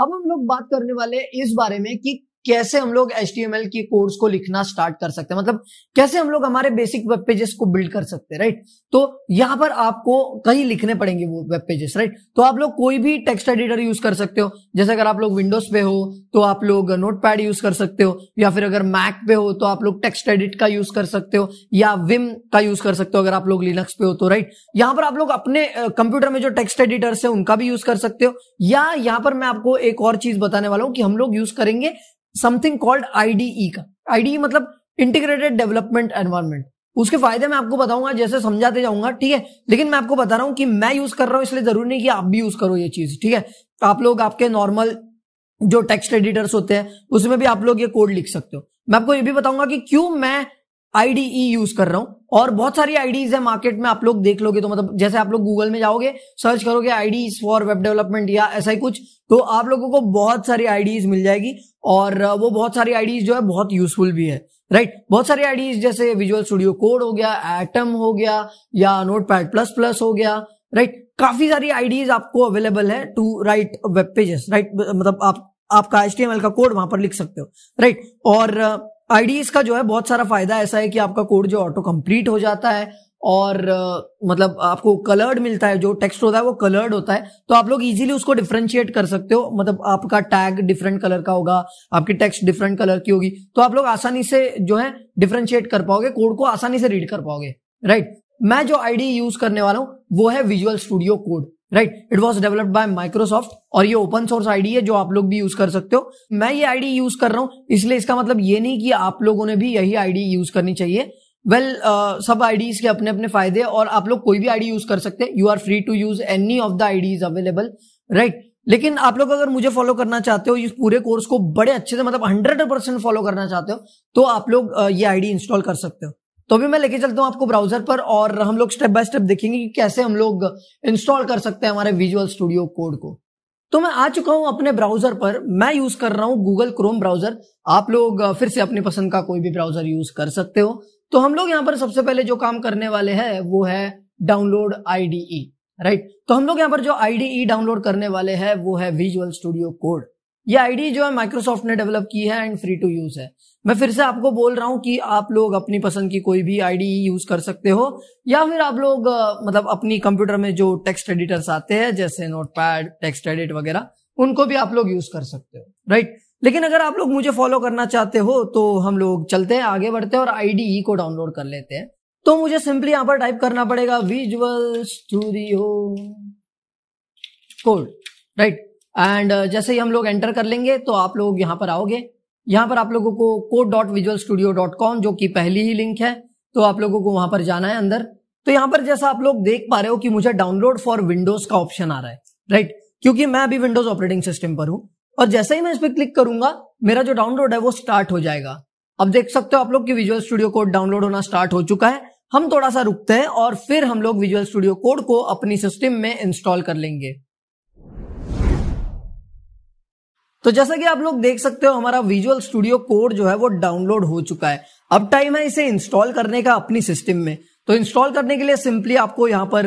अब हम लोग बात करने वाले इस बारे में कि कैसे हम लोग एच की कोर्स को लिखना स्टार्ट कर सकते हैं मतलब कैसे हम लोग हमारे बेसिक वेब पेजेस को बिल्ड कर सकते हैं राइट तो यहां पर आपको कहीं लिखने पड़ेंगे वो वेब पेजेस राइट तो आप लोग कोई भी टेक्स्ट एडिटर यूज कर सकते हो जैसे अगर आप लोग विंडोज पे हो तो आप लोग नोट यूज कर सकते हो या फिर अगर मैक पे हो तो आप लोग टेक्स्ट एडिट का यूज कर सकते हो या विम का यूज कर सकते हो अगर आप लोग लिनक्स पे हो तो राइट यहां पर आप लोग अपने कंप्यूटर में जो टेक्स्ट एडिटर्स है उनका भी यूज कर सकते हो या यहां पर मैं आपको एक और चीज बताने वाला हूं कि हम लोग यूज करेंगे समथिंग कॉल्ड आईडीई का आईडीई e मतलब इंटीग्रेटेड डेवलपमेंट एनवायरमेंट उसके फायदे मैं आपको बताऊंगा जैसे समझाते जाऊंगा ठीक है लेकिन मैं आपको बता रहा हूं कि मैं यूज कर रहा हूं इसलिए जरूरी नहीं कि आप भी यूज करो ये चीज ठीक है आप लोग आपके नॉर्मल जो टेक्स्ट एडिटर्स होते हैं उसमें भी आप लोग ये कोड लिख सकते हो मैं आपको ये भी बताऊंगा कि क्यों मैं आईडीई यूज e कर रहा हूं और बहुत सारी आईडीज है मार्केट में आप लोग देख लोगे तो मतलब जैसे आप लोग गूगल में जाओगे सर्च करोगे आईडीज फॉर वेब डेवलपमेंट या ऐसा ही कुछ तो आप लोगों को बहुत सारी आईडीज मिल जाएगी और वो बहुत सारी आईडीज जो है बहुत यूजफुल भी है राइट right? बहुत सारी आईडीज जैसे विजुअल स्टूडियो कोड हो गया एटम हो गया या नोट पैड प्लस प्लस हो गया राइट right? काफी सारी आईडीज आपको अवेलेबल है to write web pages right मतलब आप आपका एच का कोड वहां पर लिख सकते हो राइट right? और आईडीज का जो है बहुत सारा फायदा ऐसा है कि आपका कोड जो ऑटो कंप्लीट हो जाता है और uh, मतलब आपको कलर्ड मिलता है जो टेक्स्ट होता है वो कलर्ड होता है तो आप लोग इजीली उसको डिफ्रेंशिएट कर सकते हो मतलब आपका टैग डिफरेंट कलर का होगा आपकी टेक्स्ट डिफरेंट कलर की होगी तो आप लोग आसानी से जो है डिफ्रेंशिएट कर पाओगे कोड को आसानी से रीड कर पाओगे राइट मैं जो आईडी यूज करने वाला हूँ वो है Visual Studio Code right it was developed by Microsoft और ये ओपन सोर्स आईडी है जो आप लोग भी यूज कर सकते हो मैं ये आईडी यूज कर रहा हूँ इसलिए इसका मतलब ये नहीं कि आप लोगों ने भी यही आईडी यूज करनी चाहिए वेल well, uh, सब आईडीज के अपने अपने फायदे और आप लोग कोई भी आईडी यूज कर सकते हैं you are free to use any of the IDEs available right लेकिन आप लोग अगर मुझे फॉलो करना चाहते हो इस पूरे कोर्स को बड़े अच्छे से मतलब हंड्रेड परसेंट फॉलो करना चाहते हो तो आप लोग uh, ये आईडी इंस्टॉल कर सकते हो तो अभी मैं लेके चलता हूँ आपको ब्राउजर पर और हम लोग स्टेप बाय स्टेप देखेंगे कि कैसे हम लोग इंस्टॉल कर सकते हैं हमारे विजुअल स्टूडियो कोड को तो मैं आ चुका हूं अपने ब्राउजर पर मैं यूज कर रहा हूं गूगल क्रोम ब्राउजर आप लोग uh, फिर से अपनी पसंद का कोई भी ब्राउजर यूज कर सकते हो तो हम लोग यहाँ पर सबसे पहले जो काम करने वाले हैं वो है डाउनलोड आईडीई राइट तो हम लोग यहाँ पर जो आईडीई डाउनलोड e करने वाले हैं वो है विजुअल स्टूडियो कोड ये आईडी e जो है माइक्रोसॉफ्ट ने डेवलप की है एंड फ्री टू यूज है मैं फिर से आपको बोल रहा हूँ कि आप लोग अपनी पसंद की कोई भी आईडी यूज e कर सकते हो या फिर आप लोग मतलब अपनी कंप्यूटर में जो टेक्स्ट एडिटर्स आते हैं जैसे नोटपैड टेक्स्ट एडिट वगैरह उनको भी आप लोग यूज कर सकते हो राइट लेकिन अगर आप लोग मुझे फॉलो करना चाहते हो तो हम लोग चलते हैं आगे बढ़ते हैं और आईडी e को डाउनलोड कर लेते हैं तो मुझे सिंपली यहां पर टाइप करना पड़ेगा Visual Studio Code right and जैसे ही हम लोग एंटर कर लेंगे तो आप लोग यहाँ पर आओगे यहां पर आप लोगों को code dot visual studio dot com जो कि पहली ही लिंक है तो आप लोगों को वहां पर जाना है अंदर तो यहां पर जैसा आप लोग देख पा रहे हो कि मुझे डाउनलोड फॉर विंडोज का ऑप्शन आ रहा है राइट क्योंकि मैं अभी विंडोज ऑपरेटिंग सिस्टम पर हूँ और जैसे ही मैं इस पर क्लिक करूंगा मेरा जो डाउनलोड है वो स्टार्ट हो जाएगा अब देख सकते हो आप लोग की विजुअल स्टूडियो कोड डाउनलोड होना स्टार्ट हो चुका है हम थोड़ा सा रुकते हैं और फिर हम लोग विजुअल स्टूडियो कोड को अपनी सिस्टम में इंस्टॉल कर लेंगे तो जैसा कि आप लोग देख सकते हो हमारा विजुअल स्टूडियो कोड जो है वो डाउनलोड हो चुका है अब टाइम है इसे इंस्टॉल करने का अपनी सिस्टम में तो इंस्टॉल करने के लिए सिंपली आपको यहाँ पर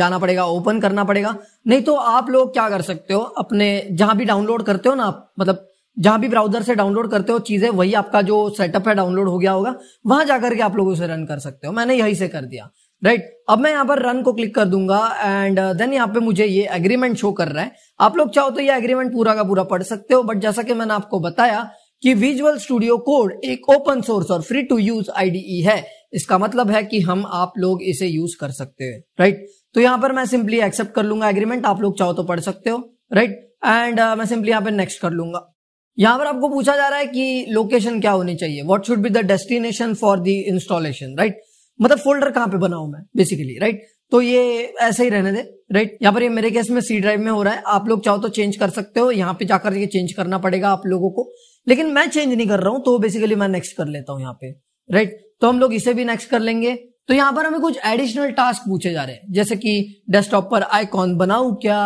जाना पड़ेगा ओपन करना पड़ेगा नहीं तो आप लोग क्या कर सकते हो अपने जहां भी डाउनलोड करते हो ना आप मतलब जहां भी ब्राउजर से डाउनलोड करते हो चीजें वही आपका जो सेटअप है डाउनलोड हो गया होगा वहां जाकर के आप लोग उसे रन कर सकते हो मैंने यही से कर दिया राइट अब मैं यहाँ पर रन को क्लिक कर दूंगा एंड देन यहाँ पे मुझे ये एग्रीमेंट शो कर रहा है आप लोग चाहो तो ये एग्रीमेंट पूरा का पूरा पढ़ सकते हो बट जैसा कि मैंने आपको बताया कि विजुअल स्टूडियो कोड एक ओपन सोर्स और फ्री टू यूज आईडीई है इसका मतलब है कि हम आप लोग इसे यूज कर सकते हैं राइट तो यहाँ पर मैं सिंपली एक्सेप्ट कर लूंगा एग्रीमेंट आप लोग चाहो तो पढ़ सकते हो राइट एंड uh, मैं सिंपली यहाँ पर नेक्स्ट कर लूंगा यहाँ पर आपको पूछा जा रहा है कि लोकेशन क्या होनी चाहिए what should be the destination for the installation right मतलब फोल्डर कहाँ पे बनाऊ मैं बेसिकली राइट right? तो ये ऐसे ही रहने दे राइट यहाँ पर ये मेरे केस में सी ड्राइव में हो रहा है आप लोग चाहो तो चेंज कर सकते हो यहाँ पे जाकर ये चेंज करना पड़ेगा आप लोगों को लेकिन मैं चेंज नहीं कर रहा हूँ तो बेसिकली मैं नेक्स्ट कर लेता हूँ यहाँ पे राइट तो हम लोग इसे भी नेक्स्ट कर लेंगे तो यहाँ पर हमें कुछ एडिशनल टास्क पूछे जा रहे हैं जैसे कि डेस्कटॉप पर आइकॉन बनाऊ क्या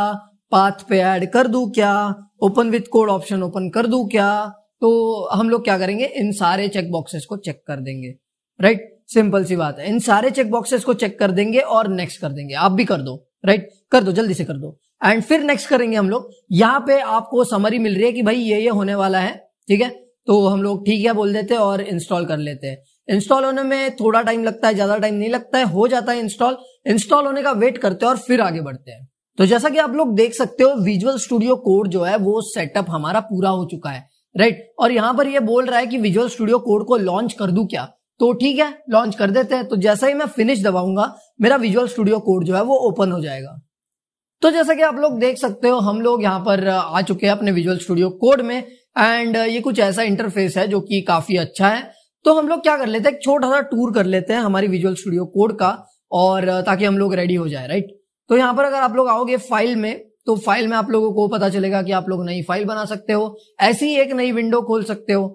पाथ पे ऐड कर दू क्या open with code option open कर दू क्या तो हम लोग क्या करेंगे इन सारे चेक बॉक्सेस को चेक कर देंगे राइट सिंपल सी बात है इन सारे चेक बॉक्सेस को चेक कर देंगे और नेक्स्ट कर देंगे आप भी कर दो राइट कर दो जल्दी से कर दो एंड फिर नेक्स्ट करेंगे हम लोग यहाँ पे आपको समरी मिल रही है कि भाई ये ये होने वाला है ठीक है तो हम लोग ठीक है बोल देते हैं और इंस्टॉल कर लेते हैं इंस्टॉल होने में थोड़ा टाइम लगता है ज्यादा टाइम नहीं लगता है हो जाता है इंस्टॉल इंस्टॉल होने का वेट करते हैं और फिर आगे बढ़ते हैं तो जैसा कि आप लोग देख सकते हो विजुअल स्टूडियो कोड जो है वो सेटअप हमारा पूरा हो चुका है राइट और यहाँ पर ये बोल रहा है कि विजुअल स्टूडियो कोड को लॉन्च कर दू क्या तो ठीक है लॉन्च कर देते हैं तो जैसा ही मैं फिनिश दबाऊंगा मेरा विजुअल स्टूडियो कोड जो है वो ओपन हो जाएगा तो जैसा कि आप लोग देख सकते हो हम लोग यहाँ पर आ चुके हैं अपने विजुअल स्टूडियो कोड में एंड ये कुछ ऐसा इंटरफेस है जो कि काफी अच्छा है तो हम लोग क्या कर लेते हैं एक छोटा सा टूर कर लेते हैं हमारी विजुअल स्टूडियो कोड का और ताकि हम लोग रेडी हो जाए राइट तो यहाँ पर अगर आप लोग आओगे फाइल में तो फाइल में आप लोगों को पता चलेगा कि आप लोग नई फाइल बना सकते हो ऐसी ही एक नई विंडो खोल सकते हो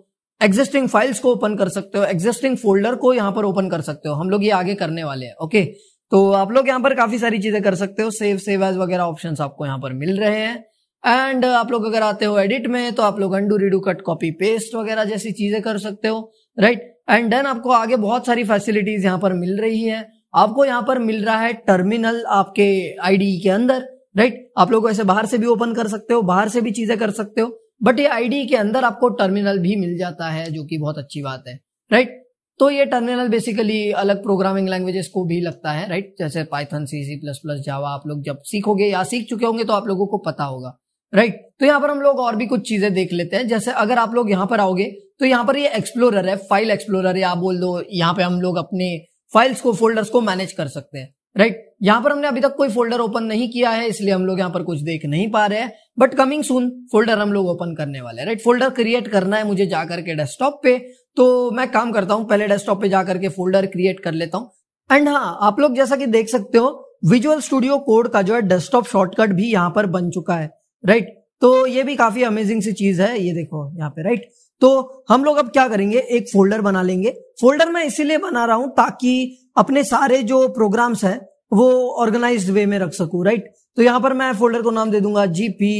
एग्जिस्टिंग फाइल्स को ओपन कर सकते हो एग्जिस्टिंग फोल्डर को यहाँ पर ओपन कर सकते हो हम लोग ये आगे करने वाले हैं ओके तो आप लोग यहाँ पर काफी सारी चीजें कर सकते हो सेव सेव एज वगैरह ऑप्शन आपको यहाँ पर मिल रहे हैं एंड आप लोग अगर आते हो एडिट में तो आप लोग undo redo cut copy paste वगैरह जैसी चीजें कर सकते हो राइट एंड देन आपको आगे बहुत सारी फैसिलिटीज यहाँ पर मिल रही है आपको यहाँ पर मिल रहा है टर्मिनल आपके आईडी e के अंदर राइट आप लोग ऐसे बाहर से भी ओपन कर सकते हो बाहर से भी चीजें कर सकते हो बट ये आईडी e के अंदर आपको टर्मिनल भी मिल जाता है जो कि बहुत अच्छी बात है राइट तो ये टर्मिनल बेसिकली अलग प्रोग्रामिंग लैंग्वेजेस को भी लगता है राइट जैसे Python C C plus plus Java आप लोग जब सीखोगे या सीख चुके होंगे तो आप लोगों को पता होगा राइट तो यहाँ पर हम लोग और भी कुछ चीजें देख लेते हैं जैसे अगर आप लोग यहाँ पर आओगे तो यहाँ पर ये एक्सप्लोरर है फाइल एक्सप्लोरर या बोल दो यहाँ पे हम लोग अपने फाइल्स को फोल्डर्स को मैनेज कर सकते हैं राइट यहाँ पर हमने अभी तक कोई फोल्डर ओपन नहीं किया है इसलिए हम लोग यहाँ पर कुछ देख नहीं पा रहे हैं बट कमिंग सून फोल्डर हम लोग ओपन करने वाले हैं राइट फोल्डर क्रिएट करना है मुझे जाकर के डेस्कटॉप पे तो मैं काम करता हूँ पहले डेस्कटॉप पे जाकर के फोल्डर क्रिएट कर लेता हूँ एंड हाँ आप लोग जैसा कि देख सकते हो विजुअल स्टूडियो कोड का जो है डेस्कटॉप शॉर्टकट भी यहाँ पर बन चुका है राइट तो ये भी काफी अमेजिंग सी चीज है ये देखो यहाँ पे राइट तो हम लोग अब क्या करेंगे एक फोल्डर बना लेंगे फोल्डर मैं इसीलिए बना रहा हूं ताकि अपने सारे जो प्रोग्राम्स है वो ऑर्गेनाइज्ड वे में रख सकूं राइट तो यहां पर मैं फोल्डर को नाम दे दूंगा जीपी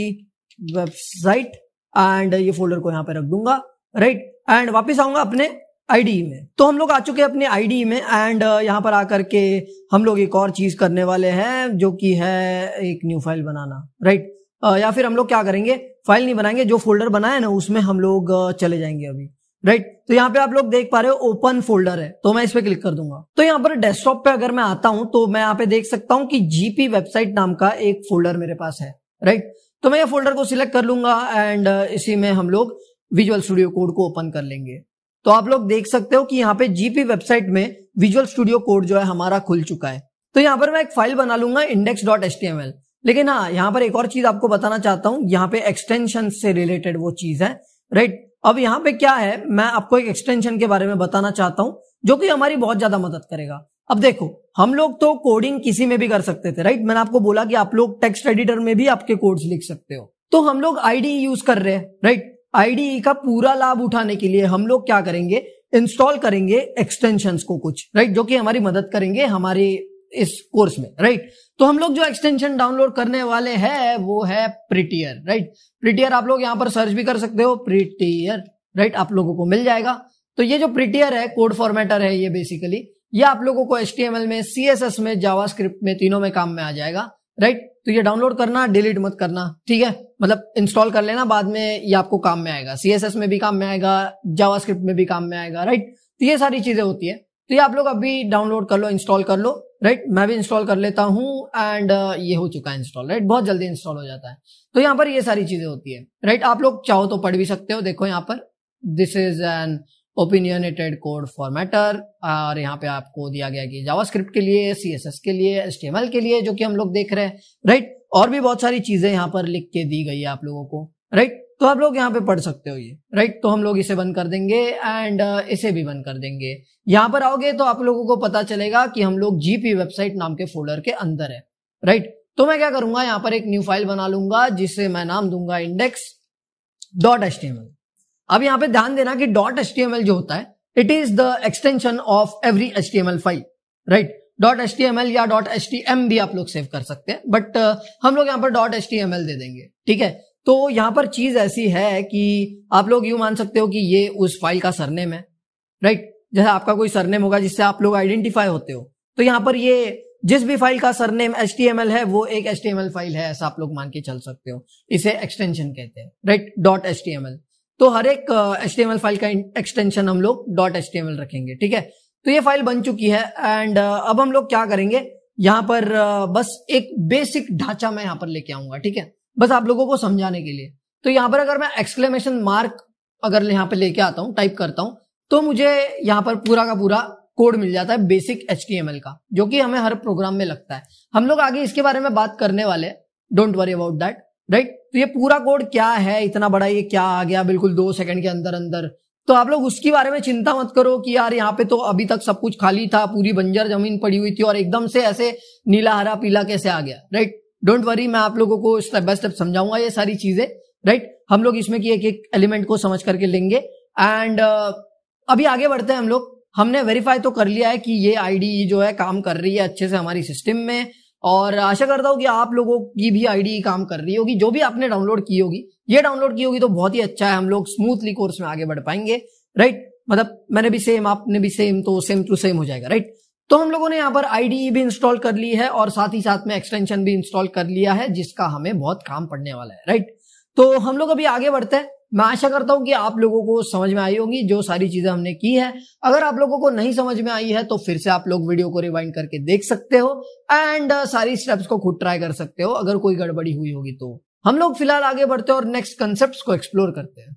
वेबसाइट एंड ये फोल्डर को यहां पर रख दूंगा राइट एंड वापस आऊंगा अपने आईडी में तो हम लोग आ चुके हैं अपने आईडी में एंड uh, यहां पर आकर के हम लोग एक और चीज करने वाले हैं जो कि है एक न्यू फाइल बनाना राइट या फिर हम लोग क्या करेंगे फाइल नहीं बनाएंगे जो फोल्डर बनाया ना उसमें हम लोग चले जाएंगे अभी राइट तो यहाँ पे आप लोग देख पा रहे हो ओपन फोल्डर है तो मैं इस पर क्लिक कर दूंगा तो यहाँ पर डेस्कटॉप पे अगर मैं आता हूं तो मैं यहाँ पे देख सकता हूँ कि जीपी वेबसाइट नाम का एक फोल्डर मेरे पास है राइट तो मैं ये फोल्डर को सिलेक्ट कर लूंगा एंड इसी में हम लोग विजुअल स्टूडियो कोड को ओपन कर लेंगे तो आप लोग देख सकते हो कि यहाँ पे जीपी वेबसाइट में विजुअल स्टूडियो कोड जो है हमारा खुल चुका है तो यहाँ पर मैं एक फाइल बना लूंगा index dot H T M L लेकिन हाँ यहाँ पर एक और चीज आपको बताना चाहता हूँ यहाँ पे एक्सटेंशन से रिलेटेड वो चीज है राइट अब यहाँ पे क्या है मैं आपको एक एक्सटेंशन के बारे में बताना चाहता हूँ जो कि हमारी बहुत ज्यादा मदद करेगा अब देखो हम लोग तो कोडिंग किसी में भी कर सकते थे राइट मैंने आपको बोला कि आप लोग टेक्स्ट एडिटर में भी आपके कोड्स लिख सकते हो तो हम लोग आईडी यूज कर रहे हैं राइट आईडी का पूरा लाभ उठाने के लिए हम लोग क्या करेंगे इंस्टॉल करेंगे एक्सटेंशन को कुछ राइट जो कि हमारी मदद करेंगे हमारे इस कोर्स में राइट तो हम लोग जो एक्सटेंशन डाउनलोड करने वाले हैं वो है प्रीटियर राइट प्रीटियर आप लोग यहां पर सर्च भी कर सकते हो प्रीटियर राइट आप लोगों को मिल जाएगा तो ये जो प्रीटियर है कोड फॉर्मेटर है ये बेसिकली ये आप लोगों को एस में सी में जावा में तीनों में काम में आ जाएगा राइट तो ये डाउनलोड करना डिलीट मत करना ठीक है मतलब इंस्टॉल कर लेना बाद में ये आपको काम में आएगा सीएसएस में भी काम में आएगा जावास्क्रिप्ट में भी काम में आएगा राइट तो ये सारी चीजें होती है तो ये आप लोग अभी डाउनलोड कर लो इंस्टॉल कर लो राइट मैं भी इंस्टॉल कर लेता हूँ एंड uh, ये हो चुका है इंस्टॉल राइट बहुत जल्दी इंस्टॉल हो जाता है तो यहाँ पर ये सारी चीजें होती है राइट आप लोग चाहो तो पढ़ भी सकते हो देखो यहाँ पर this is an opinionated code formatter और यहाँ पे आपको दिया गया कि जावास्क्रिप्ट के लिए सी के लिए एस के लिए जो कि हम लोग देख रहे हैं राइट और भी बहुत सारी चीजें यहाँ पर लिख के दी गई है आप लोगों को राइट तो आप लोग यहाँ पे पढ़ सकते हो ये राइट तो हम लोग इसे बंद कर देंगे एंड uh, इसे भी बंद कर देंगे यहाँ पर आओगे तो आप लोगों को पता चलेगा कि हम लोग जीपी वेबसाइट नाम के फोल्डर के अंदर है राइट तो मैं क्या करूंगा यहाँ पर एक न्यू फाइल बना लूंगा जिसे मैं नाम दूंगा इंडेक्स डॉट एच अब यहाँ पे ध्यान देना कि डॉट एच जो होता है it is the extension of every H file right dot H या डॉट एच भी आप लोग सेव कर सकते हैं बट uh, हम लोग यहाँ पर डॉट एच दे देंगे ठीक है तो यहाँ पर चीज ऐसी है कि आप लोग यूं मान सकते हो कि ये उस फाइल का सरनेम है राइट जैसे आपका कोई सरनेम होगा जिससे आप लोग आइडेंटिफाई होते हो तो यहाँ पर ये जिस भी फाइल का सरनेम एच है वो एक एच फाइल है ऐसा आप लोग मान के चल सकते हो इसे एक्सटेंशन कहते हैं राइट डॉट एच तो हर एक एच फाइल का एक्सटेंशन हम लोग डॉट एच रखेंगे ठीक है तो ये फाइल बन चुकी है एंड अब हम लोग क्या करेंगे यहाँ पर बस एक बेसिक ढांचा मैं यहाँ पर लेके आऊंगा ठीक है बस आप लोगों को समझाने के लिए तो यहाँ पर अगर मैं एक्सक्लेमेशन मार्क अगर यहाँ पे लेके आता हूँ टाइप करता हूँ तो मुझे यहाँ पर पूरा का पूरा कोड मिल जाता है बेसिक एच का जो कि हमें हर प्रोग्राम में लगता है हम लोग आगे इसके बारे में बात करने वाले don't worry about that right तो ये पूरा कोड क्या है इतना बड़ा ये क्या आ गया बिल्कुल दो सेकंड के अंदर अंदर तो आप लोग उसके बारे में चिंता मत करो कि यार यहाँ पे तो अभी तक सब कुछ खाली था पूरी बंजर जमीन पड़ी हुई थी और एकदम से ऐसे नीला हरा पीला कैसे आ गया राइट डोंट वरी मैं आप लोगों को स्टेप बाय स्टेप समझाऊंगा ये सारी चीजें राइट हम लोग इसमें की एक एक एलिमेंट को समझ करके लेंगे एंड uh, अभी आगे बढ़ते हैं हम लोग हमने वेरीफाई तो कर लिया है कि ये आईडी जो है काम कर रही है अच्छे से हमारी सिस्टम में और आशा करता हूं कि आप लोगों की भी आईडी काम कर रही होगी जो भी आपने डाउनलोड की होगी ये डाउनलोड की होगी तो बहुत ही अच्छा है हम लोग स्मूथली कोर्स में आगे बढ़ पाएंगे राइट मतलब मैंने भी सेम आपने भी सेम तो सेम टू सेम हो जाएगा राइट तो हम लोगों ने यहाँ पर आईडी e भी इंस्टॉल कर ली है और साथ ही साथ में एक्सटेंशन भी इंस्टॉल कर लिया है जिसका हमें बहुत काम पड़ने वाला है राइट तो हम लोग अभी आगे बढ़ते हैं मैं आशा करता हूं कि आप लोगों को समझ में आई होगी जो सारी चीजें हमने की है अगर आप लोगों को नहीं समझ में आई है तो फिर से आप लोग वीडियो को रिवाइंड करके देख सकते हो एंड uh, सारी स्टेप्स को खुद ट्राई कर सकते हो अगर कोई गड़बड़ी हुई होगी तो हम लोग फिलहाल आगे बढ़ते हैं और नेक्स्ट कंसेप्ट को एक्सप्लोर करते हैं